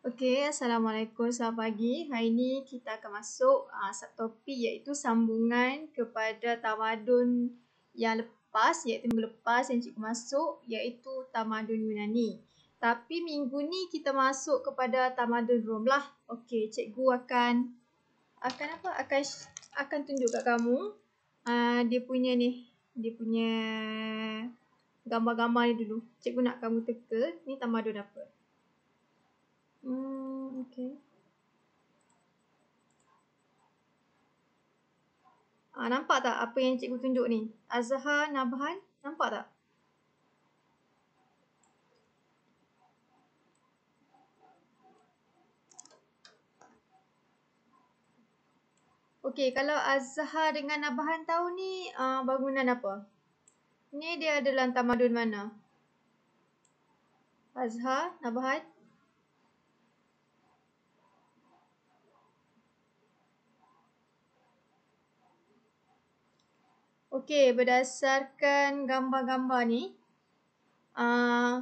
Okey, Assalamualaikum, selamat pagi. Hari ini kita akan masuk uh, ah, subtopik iaitu sambungan kepada tamadun yang lepas iaitu minggu lepas yang cikgu masuk iaitu tamadun Yunani. Tapi minggu ni kita masuk kepada tamadun Rom lah. Okey, cikgu akan akan apa? Akan akan tunjuk kat kamu uh, dia punya ni, dia punya gambar-gambar ni dulu. Cikgu nak kamu teka ni tamadun apa. Hmm okay. Ah, nampak tak apa yang cikgu tunjuk ni? Azhar, Nabhan, nampak tak? Okey, kalau Azhar dengan nabhan tahu ni uh, bangunan apa? Ni dia adalah tamadun mana? Azhar, nabhan. Okey, berdasarkan gambar-gambar ni, uh,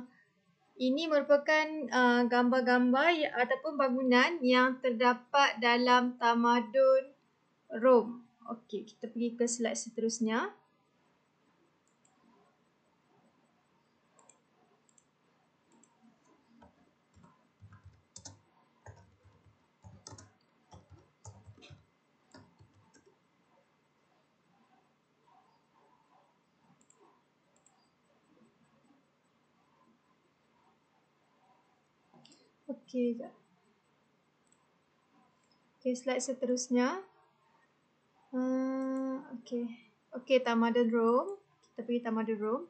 ini merupakan ah, gambar-gambar uh, ataupun bangunan yang terdapat dalam tamadun Rom. Okey, kita pergi ke slide seterusnya. Okey, sekejap. Okey, slide seterusnya. Uh, Okey. Okey, Tamadun Room. Kita pergi Tamadun Room.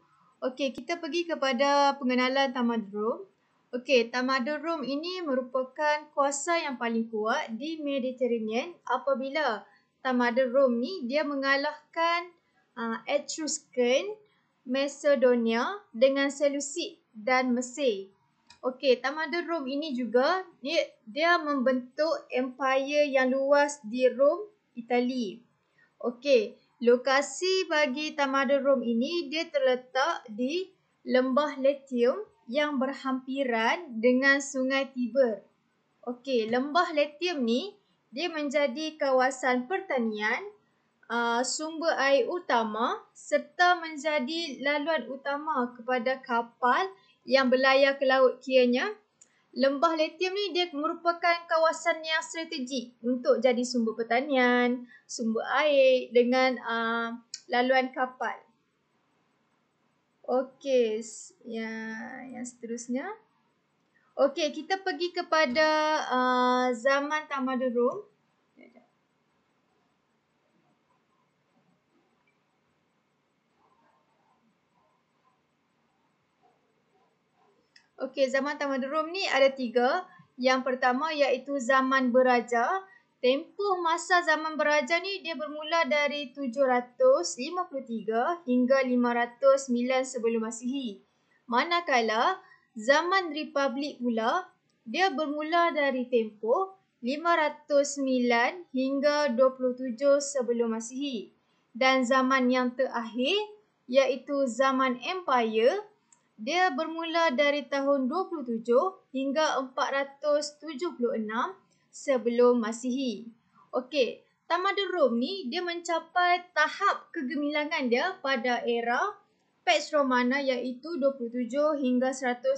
Okey, kita pergi kepada pengenalan Tamadun Room. Okey, Tamadun Room ini merupakan kuasa yang paling kuat di Mediterranean apabila Tamadun Room ni dia mengalahkan uh, Etruscan, Macedonia dengan Seleucid dan Mesir. Okey, Tamada Rome ini juga dia dia membentuk empire yang luas di Rom Itali. Okey, lokasi bagi Tamada Rome ini dia terletak di Lembah Latium yang berhampiran dengan Sungai Tiber. Okey, Lembah Latium ni dia menjadi kawasan pertanian, uh, sumber air utama serta menjadi laluan utama kepada kapal yang berlayar ke laut kianya. Lembah letium ni dia merupakan kawasan yang strategik untuk jadi sumber pertanian, sumber air dengan uh, laluan kapal. Okey, yang yang seterusnya. Okey, kita pergi kepada uh, zaman tamadun Rom. Okey, zaman tamadun Rom ni ada tiga. Yang pertama iaitu zaman beraja. Tempoh masa zaman beraja ni dia bermula dari 753 hingga 509 sebelum masihi. Manakala zaman republik pula dia bermula dari tempoh 509 hingga 27 sebelum masihi. Dan zaman yang terakhir iaitu zaman empire dia bermula dari tahun 27 hingga 476 sebelum Masihi. Okey, tamadun Rom ni dia mencapai tahap kegemilangan dia pada era Pax Romana iaitu 27 hingga 180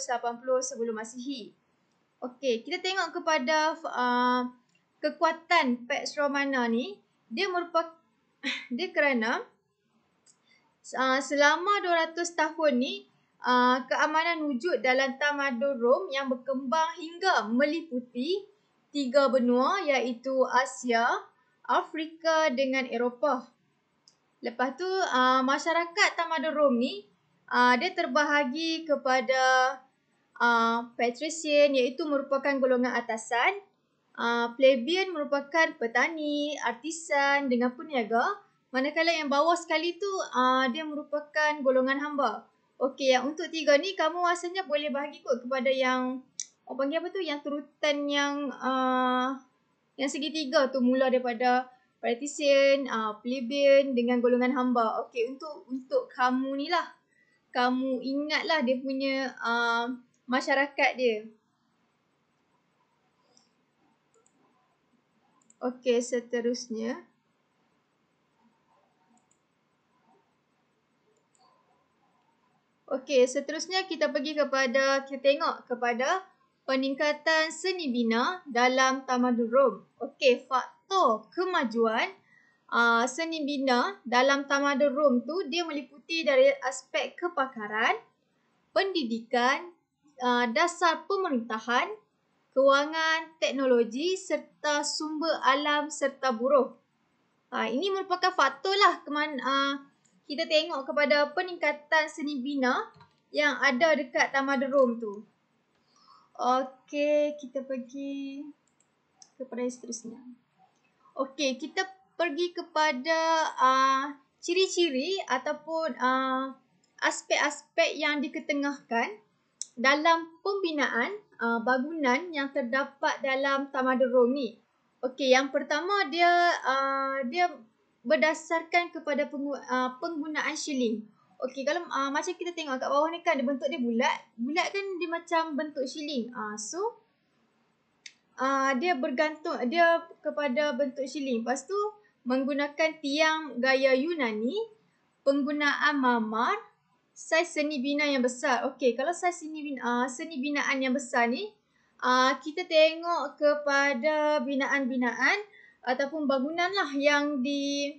sebelum Masihi. Okey, kita tengok kepada uh, kekuatan Pax Romana ni, dia merupakan dia kerana uh, selama 200 tahun ni Ah, keamanan wujud dalam tamadun Rom yang berkembang hingga meliputi tiga benua iaitu Asia, Afrika dengan Eropah. Lepas tu uh, masyarakat tamadun Rom ni uh, dia terbahagi kepada uh, patrician iaitu merupakan golongan atasan, uh, plebeian merupakan petani, artisan dengan peniaga, manakala yang bawah sekali tu uh, dia merupakan golongan hamba. Okey, yang untuk tiga ni kamu rasanya boleh bagi kot kepada yang apa panggil apa tu yang turutan yang uh, yang segitiga tu mula daripada partisian, uh, ah, plebeian dengan golongan hamba. Okey, untuk untuk kamu ni lah. Kamu ingatlah dia punya uh, masyarakat dia. Okey, seterusnya. Okey, seterusnya kita pergi kepada, kita tengok kepada peningkatan seni bina dalam tamadun Rom. Okey, faktor kemajuan uh, seni bina dalam tamadun Rom tu dia meliputi dari aspek kepakaran, pendidikan, uh, dasar pemerintahan, kewangan, teknologi serta sumber alam serta buruh. Uh, ini merupakan faktor lah kemana... Uh, kita tengok kepada peningkatan seni bina yang ada dekat Tamadrom tu. Okey, kita pergi kepada seterusnya. Okey, kita pergi kepada ah, ciri-ciri uh, ataupun ah, aspek-aspek uh, yang diketengahkan dalam pembinaan uh, bangunan yang terdapat dalam Tamadrom ni. Okey, yang pertama dia uh, dia berdasarkan kepada pengu- uh, penggunaan shilling. Okey, kalau uh, macam kita tengok kat bawah ni kan dia bentuk dia bulat. Bulat kan dia macam bentuk shilling. Uh, so uh, dia bergantung dia kepada bentuk shilling. Lepas tu menggunakan tiang gaya Yunani, penggunaan marmar saiz seni bina yang besar. Okey, kalau saiz seni bina, uh, seni binaan yang besar ni, uh, kita tengok kepada binaan-binaan ataupun bangunan lah yang di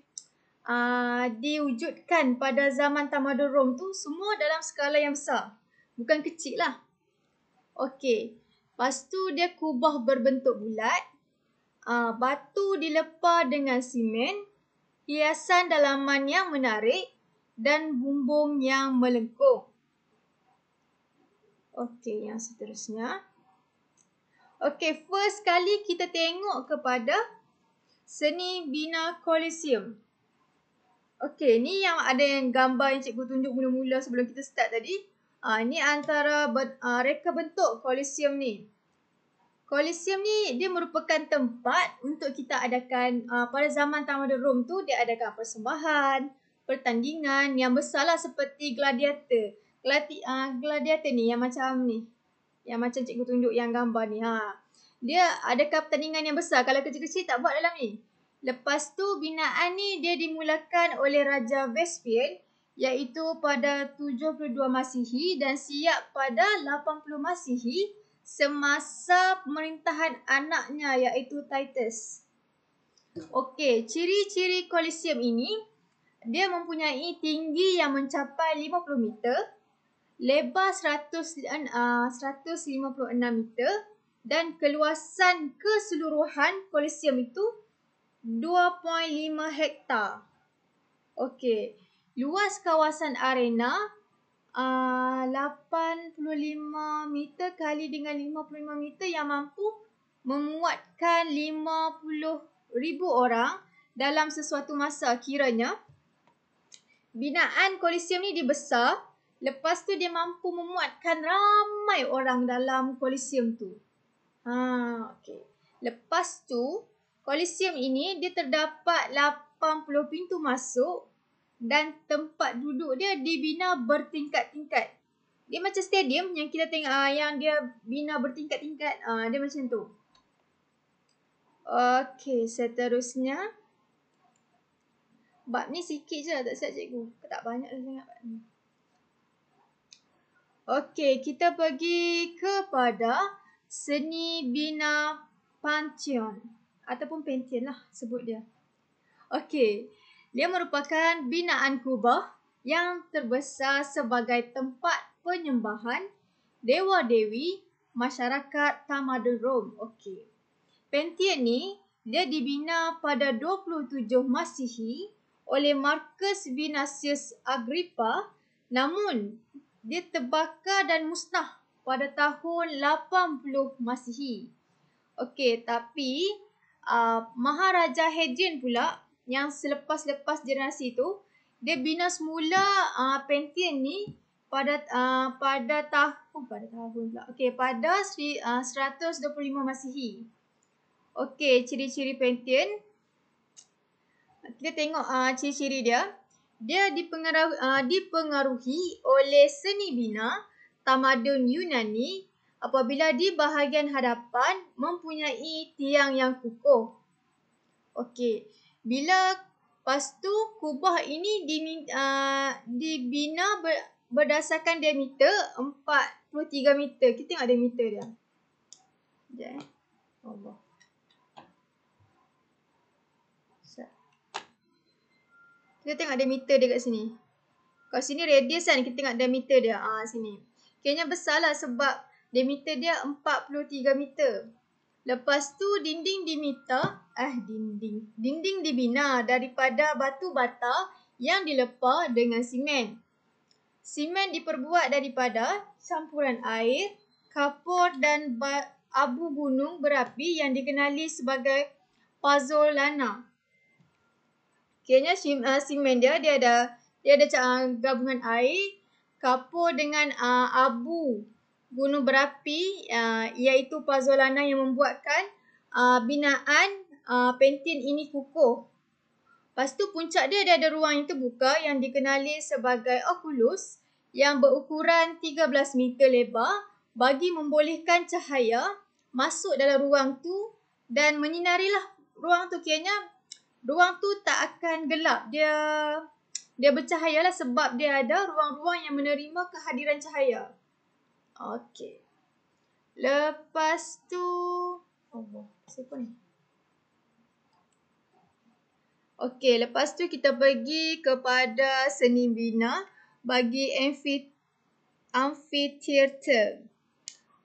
uh, diwujudkan pada zaman tamadun Rom tu semua dalam skala yang besar. Bukan kecil lah. Okey. Lepas tu dia kubah berbentuk bulat. Uh, batu dilepar dengan simen. Hiasan dalaman yang menarik. Dan bumbung yang melengkung. Okey, yang seterusnya. Okey, first kali kita tengok kepada Seni Bina Coliseum. Okey, ni yang ada yang gambar yang cikgu tunjuk mula-mula sebelum kita start tadi. Ah ni antara ber, uh, ah, reka bentuk Coliseum ni. Coliseum ni dia merupakan tempat untuk kita adakan uh, pada zaman tamadun Rom tu dia adakan persembahan, pertandingan yang besarlah seperti gladiator. Gladi, uh, gladiator ni yang macam ni. Yang macam cikgu tunjuk yang gambar ni. Ha dia ada pertandingan yang besar kalau kecil-kecil tak buat dalam ni. Lepas tu binaan ni dia dimulakan oleh Raja Vespian iaitu pada 72 Masihi dan siap pada 80 Masihi semasa pemerintahan anaknya iaitu Titus. Okey, ciri-ciri Colosseum ini dia mempunyai tinggi yang mencapai 50 meter, lebar 100, uh, 156 meter dan keluasan keseluruhan kolosium itu 2.5 hektar. Okey, luas kawasan arena ah, uh, 85 meter kali dengan 55 meter yang mampu memuatkan 50,000 orang dalam sesuatu masa kiranya. Binaan kolosium ni dia besar, lepas tu dia mampu memuatkan ramai orang dalam kolosium tu. Ha, okey. Lepas tu, Coliseum ini dia terdapat 80 pintu masuk dan tempat duduk dia dibina bertingkat-tingkat. Dia macam stadium yang kita tengok uh, yang dia bina bertingkat-tingkat. Uh, dia macam tu. Okey, seterusnya. Bab ni sikit je lah, tak siap cikgu. Tak banyak lah sangat bab ni. Okey, kita pergi kepada Seni Bina Pantheon ataupun Pantheon lah sebut dia. Okey, dia merupakan binaan kubah yang terbesar sebagai tempat penyembahan dewa-dewi masyarakat tamadun Rom. Okey. Pantheon ni dia dibina pada 27 Masihi oleh Marcus Vinasius Agrippa namun dia terbakar dan musnah pada tahun 80 Masihi. Okey, tapi uh, Maharaja Hadrian pula yang selepas-lepas generasi tu, dia bina semula uh, Pantheon ni pada uh, pada tahun oh, pada tahun pula. Okey, pada seri, uh, 125 Masihi. Okey, ciri-ciri Pantheon. Kita tengok uh, ciri-ciri dia. Dia dipengaruhi, uh, dipengaruhi oleh seni bina tamadun Yunani apabila di bahagian hadapan mempunyai tiang yang kukuh. Okey, bila pastu kubah ini diminta, uh, dibina ber, berdasarkan diameter 43 meter. Kita tengok diameter dia. Sekejap eh. Allah. Kita tengok diameter dia kat sini. Kat sini radius kan kita tengok diameter dia. Ah sini. Kayaknya besar lah sebab diameter dia 43 meter. Lepas tu dinding diminta, eh dinding, dinding dibina daripada batu bata yang dilepah dengan simen. Simen diperbuat daripada campuran air, kapur dan abu gunung berapi yang dikenali sebagai pozzolana. Kayaknya eh, simen dia dia ada dia ada gabungan air, kapur dengan uh, abu gunung berapi uh, iaitu pazolana yang membuatkan uh, binaan uh, pentin ini kukuh. tu puncak dia, ada ada ruang yang terbuka yang dikenali sebagai oculus yang berukuran 13 meter lebar bagi membolehkan cahaya masuk dalam ruang tu dan menyinarilah ruang tu kianya ruang tu tak akan gelap dia dia bercahaya lah sebab dia ada ruang-ruang yang menerima kehadiran cahaya. Okey. Lepas tu, Allah, siapa ni? Okey, lepas tu kita pergi kepada seni bina bagi amphitheater.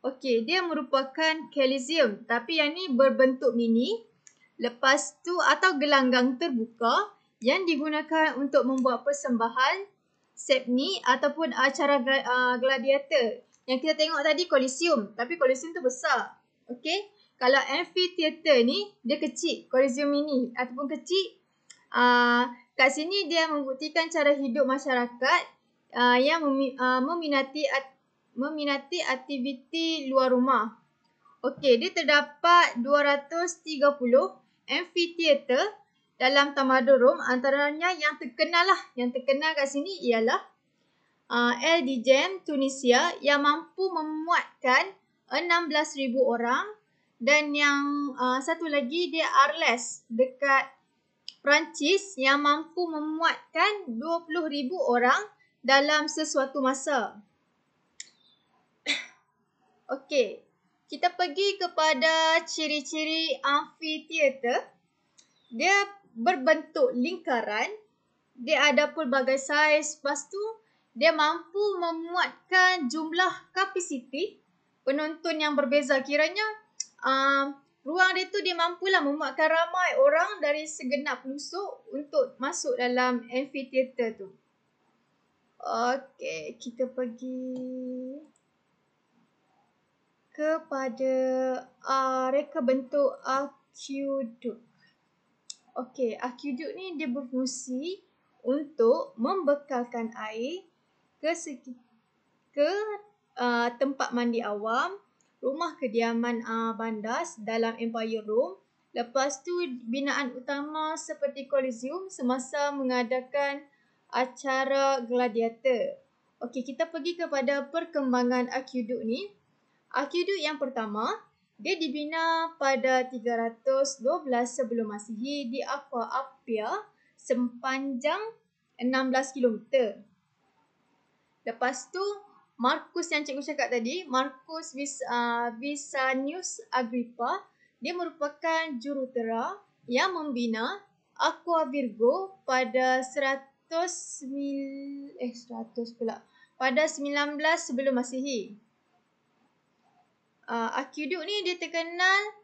Okey, dia merupakan kalisium tapi yang ni berbentuk mini. Lepas tu atau gelanggang terbuka yang digunakan untuk membuat persembahan sepni ataupun acara ah, gladiator. Yang kita tengok tadi kolisium, tapi kolisium tu besar. Okey? Kalau amphitheater ni dia kecil, kolisium ini ataupun kecil uh, kat sini dia membuktikan cara hidup masyarakat uh, yang meminati meminati aktiviti luar rumah. Okey, dia terdapat 230 amphitheater dalam tamadun Rom antaranya yang terkenal lah yang terkenal kat sini ialah uh, LDGEM Tunisia yang mampu memuatkan 16,000 orang dan yang uh, satu lagi dia Arles dekat Perancis yang mampu memuatkan 20,000 orang dalam sesuatu masa. Okey, kita pergi kepada ciri-ciri amfiteater. Dia berbentuk lingkaran. Dia ada pelbagai saiz. Lepas tu, dia mampu memuatkan jumlah kapasiti penonton yang berbeza. Kiranya uh, ruang dia tu dia mampulah memuatkan ramai orang dari segenap lusuk untuk masuk dalam amphitheater tu. Okey, kita pergi kepada uh, reka bentuk aqueduct. Okey, akueduk ni dia berfungsi untuk membekalkan air ke segi, ke uh, tempat mandi awam, rumah kediaman uh, bandas dalam Empire Room, Lepas tu binaan utama seperti Colosseum semasa mengadakan acara gladiator. Okey, kita pergi kepada perkembangan akueduk ni. Akueduk yang pertama, dia dibina pada 312 sebelum Masihi di Aqua Appia sepanjang 16 km. Lepas tu Markus yang cikgu cakap tadi, Markus ah, Visanius uh, Agrippa, dia merupakan jurutera yang membina Aqua Virgo pada 100 mil, eh 100 pula pada 19 sebelum Masihi uh, ah, akueduk ni dia terkenal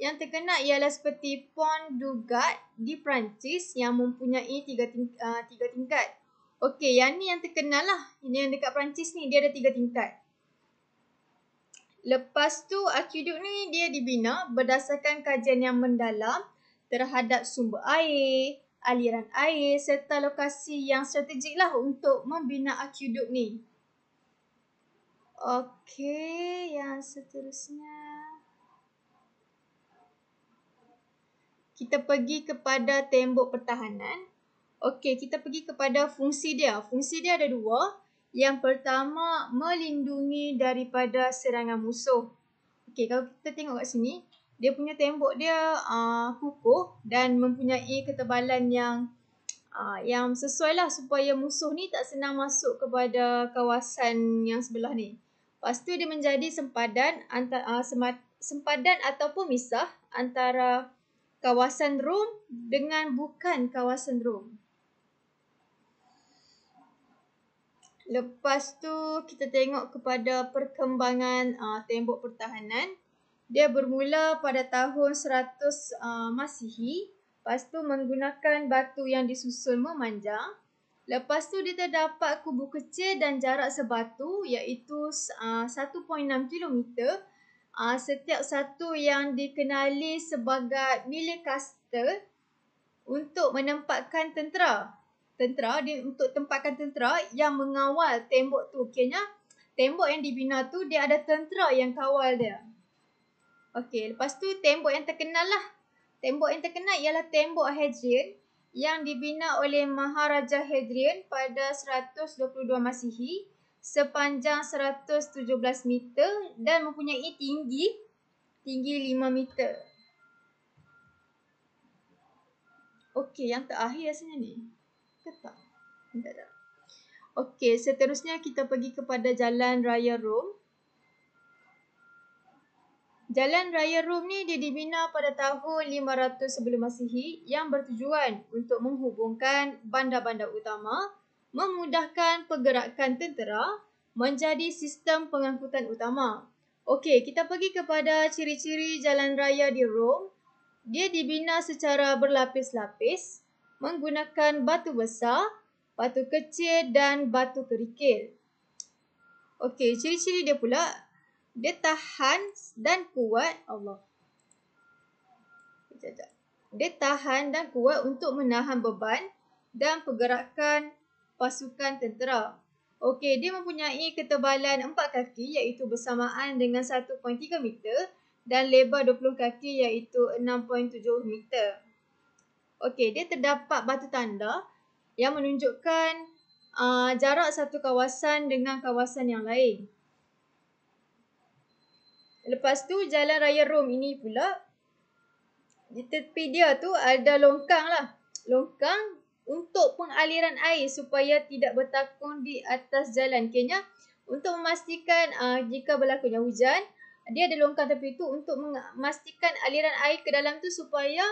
yang terkenal ialah seperti Pont du Gard di Perancis yang mempunyai tiga, ting uh, tiga tingkat. Okey, yang ni yang terkenal lah. Ini yang dekat Perancis ni, dia ada tiga tingkat. Lepas tu, akueduk ni dia dibina berdasarkan kajian yang mendalam terhadap sumber air, aliran air serta lokasi yang strategik lah untuk membina akueduk ni. Okey, yang seterusnya kita pergi kepada tembok pertahanan. Okey, kita pergi kepada fungsi dia. Fungsi dia ada dua. Yang pertama melindungi daripada serangan musuh. Okey, kalau kita tengok kat sini, dia punya tembok dia uh, kukuh dan mempunyai ketebalan yang uh, yang sesuai lah supaya musuh ni tak senang masuk kepada kawasan yang sebelah ni. Lepas tu dia menjadi sempadan antara uh, semat, sempadan ataupun misah antara kawasan Rom dengan bukan kawasan Rom. Lepas tu kita tengok kepada perkembangan uh, tembok pertahanan. Dia bermula pada tahun 100 uh, ah, Masihi. Lepas tu menggunakan batu yang disusun memanjang. Lepas tu dia terdapat kubu kecil dan jarak sebatu iaitu uh, 1.6 km uh, setiap satu yang dikenali sebagai milik kastel untuk menempatkan tentera. Tentera dia untuk tempatkan tentera yang mengawal tembok tu. Okeynya tembok yang dibina tu dia ada tentera yang kawal dia. Okey, lepas tu tembok yang terkenal lah. Tembok yang terkenal ialah tembok Hadrian yang dibina oleh Maharaja Hadrian pada 122 Masihi sepanjang 117 meter dan mempunyai tinggi tinggi 5 meter. Okey, yang terakhir rasanya ni. Ke tak? Tak, tak. Okey, seterusnya kita pergi kepada Jalan Raya Rome. Jalan Raya Rum ni dia dibina pada tahun 500 sebelum Masihi yang bertujuan untuk menghubungkan bandar-bandar utama, memudahkan pergerakan tentera menjadi sistem pengangkutan utama. Okey, kita pergi kepada ciri-ciri jalan raya di Rom. Dia dibina secara berlapis-lapis menggunakan batu besar, batu kecil dan batu kerikil. Okey, ciri-ciri dia pula dia tahan dan kuat Allah. Dia tahan dan kuat untuk menahan beban dan pergerakan pasukan tentera. Okey, dia mempunyai ketebalan empat kaki iaitu bersamaan dengan 1.3 meter dan lebar 20 kaki iaitu 6.7 meter. Okey, dia terdapat batu tanda yang menunjukkan uh, jarak satu kawasan dengan kawasan yang lain. Lepas tu jalan raya Rom ini pula di tepi dia tu ada longkang lah. Longkang untuk pengaliran air supaya tidak bertakung di atas jalan. Kayaknya untuk memastikan uh, jika berlakunya hujan, dia ada longkang tepi tu untuk memastikan aliran air ke dalam tu supaya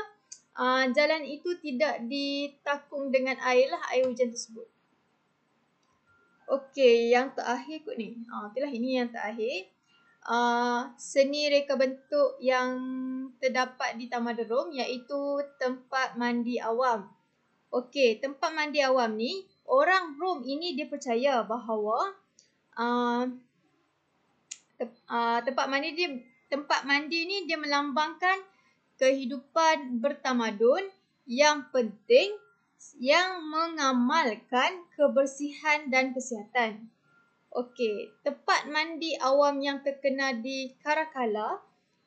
uh, jalan itu tidak ditakung dengan air lah air hujan tersebut. Okey, yang terakhir kot ni. Uh, ah, itulah ini yang terakhir uh, seni reka bentuk yang terdapat di Taman Derum iaitu tempat mandi awam. Okey, tempat mandi awam ni, orang Rom ini dia percaya bahawa uh, te- uh, tempat mandi dia tempat mandi ni dia melambangkan kehidupan bertamadun yang penting yang mengamalkan kebersihan dan kesihatan. Okey, tempat mandi awam yang terkenal di Karakala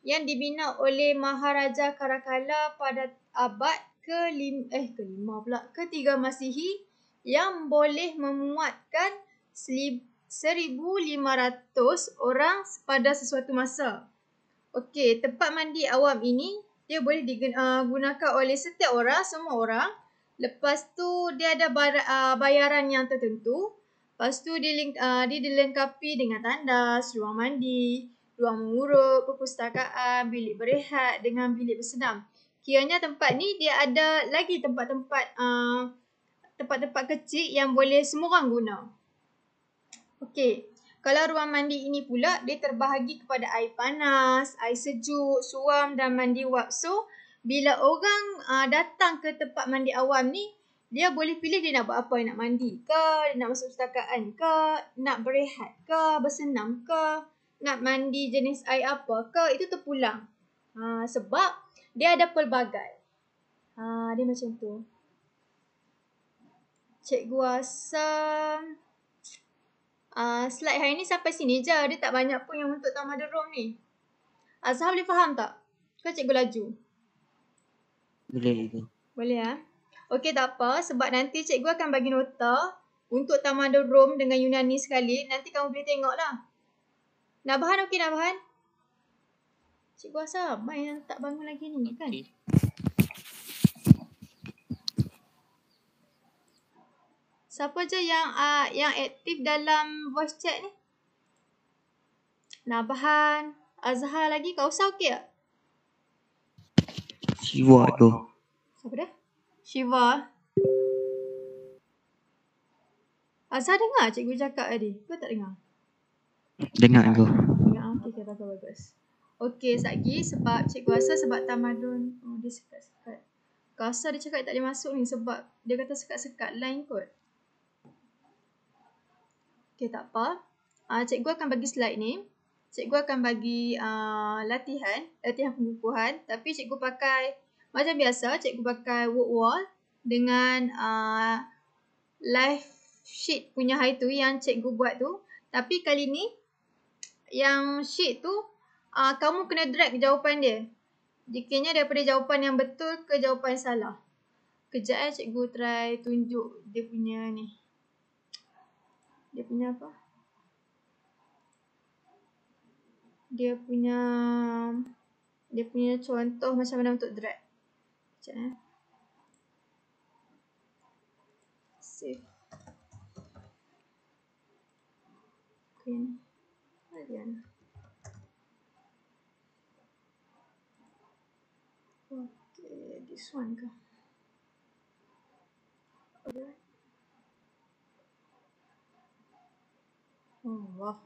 yang dibina oleh Maharaja Karakala pada abad ke-5 eh ke-5 pula ke-3 Masihi yang boleh memuatkan seribu lima ratus orang pada sesuatu masa. Okey, tempat mandi awam ini dia boleh digunakan ah, oleh setiap orang, semua orang. Lepas tu dia ada ah, bayaran yang tertentu. Lepas tu dia, link, uh, ah, dia dilengkapi dengan tandas, ruang mandi, ruang mengurut, perpustakaan, bilik berehat dengan bilik bersenam. Kiranya tempat ni dia ada lagi tempat-tempat ah, tempat-tempat uh, kecil yang boleh semua orang guna. Okey. Kalau ruang mandi ini pula, dia terbahagi kepada air panas, air sejuk, suam dan mandi wap. So, bila orang uh, datang ke tempat mandi awam ni, dia boleh pilih dia nak buat apa. Dia nak mandi ke, dia nak masuk setakaan ke, nak berehat ke, bersenam ke, nak mandi jenis air apa ke, itu terpulang. Ha, sebab dia ada pelbagai. Ha, dia macam tu. Cek rasa uh, ha, slide hari ni sampai sini je. Dia tak banyak pun yang untuk tamah derum ni. Azhar boleh faham tak? Kau cikgu laju? Boleh. Boleh ya? Ha? Okey tak apa sebab nanti cikgu akan bagi nota untuk Tamadun Rom dengan Yunani sekali. Nanti kamu boleh tengoklah. bahan okey Nabahan? Cikgu asal main yang tak bangun lagi ni okay. kan? Siapa je yang uh, yang aktif dalam voice chat ni? bahan Azhar lagi. Kau usah okey tak? Siwa tu. Siapa dah? Shiva. Asal dengar cikgu cakap tadi? Kau tak dengar? Dengar aku. Dengar, okey, okay, bagus, bagus. Okey, Satgi, sebab cikgu rasa sebab Tamadun, oh, dia sekat-sekat. Kau rasa dia cakap tak boleh masuk ni sebab dia kata sekat-sekat line kot. Okey, tak apa. Uh, cikgu akan bagi slide ni. Cikgu akan bagi uh, latihan, latihan pengukuhan. Tapi cikgu pakai macam biasa, cikgu pakai wood wall dengan uh, live sheet punya hari tu yang cikgu buat tu. Tapi kali ni, yang sheet tu, uh, kamu kena drag jawapan dia. Jikinya daripada jawapan yang betul ke jawapan salah. Kejap eh cikgu try tunjuk dia punya ni. Dia punya apa? Dia punya... Dia punya contoh macam mana untuk drag. Let's see. Queen again. Okay, this one go. Okay. Oh wow.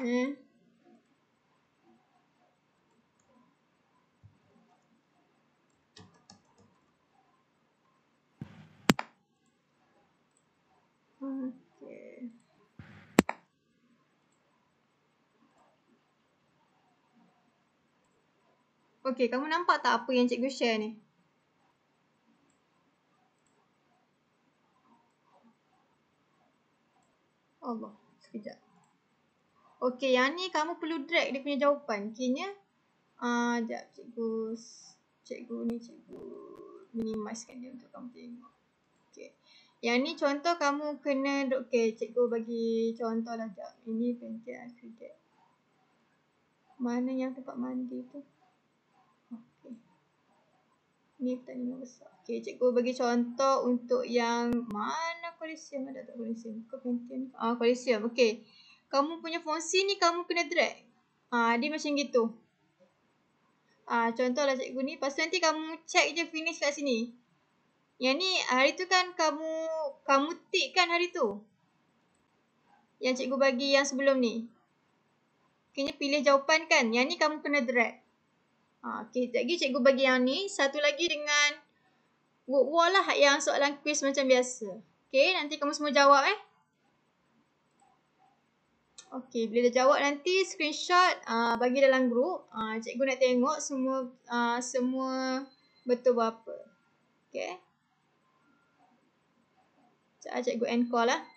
Mm. Okay. Okay, kamu nampak tak apa yang cikgu share ni? Allah, sekejap. Okey, yang ni kamu perlu drag dia punya jawapan. Okeynya. Ah, uh, jap cikgu. Cikgu ni cikgu minimiskan dia untuk kamu tengok. Okey. Yang ni contoh kamu kena okey, cikgu bagi contohlah jap. Ini pencet akrilik. Mana yang tempat mandi tu? Okey. Ni tak besar. Okey, cikgu bagi contoh untuk yang mana kolisium ada tak kolisium? Kau pencet. Ah, kolisium. Okey kamu punya fungsi ni kamu kena drag. Ah, dia macam gitu. Ah, contohlah cikgu ni, pasal nanti kamu check je finish kat sini. Yang ni hari tu kan kamu kamu tick kan hari tu. Yang cikgu bagi yang sebelum ni. Kena pilih jawapan kan. Yang ni kamu kena drag. Okay, ha, okey, lagi cikgu bagi yang ni, satu lagi dengan word wall lah yang soalan quiz macam biasa. Okay, nanti kamu semua jawab eh. Okey, bila dah jawab nanti screenshot uh, bagi dalam group. ah Uh, cikgu nak tengok semua uh, semua betul berapa. Okey. Ah, cikgu end call lah.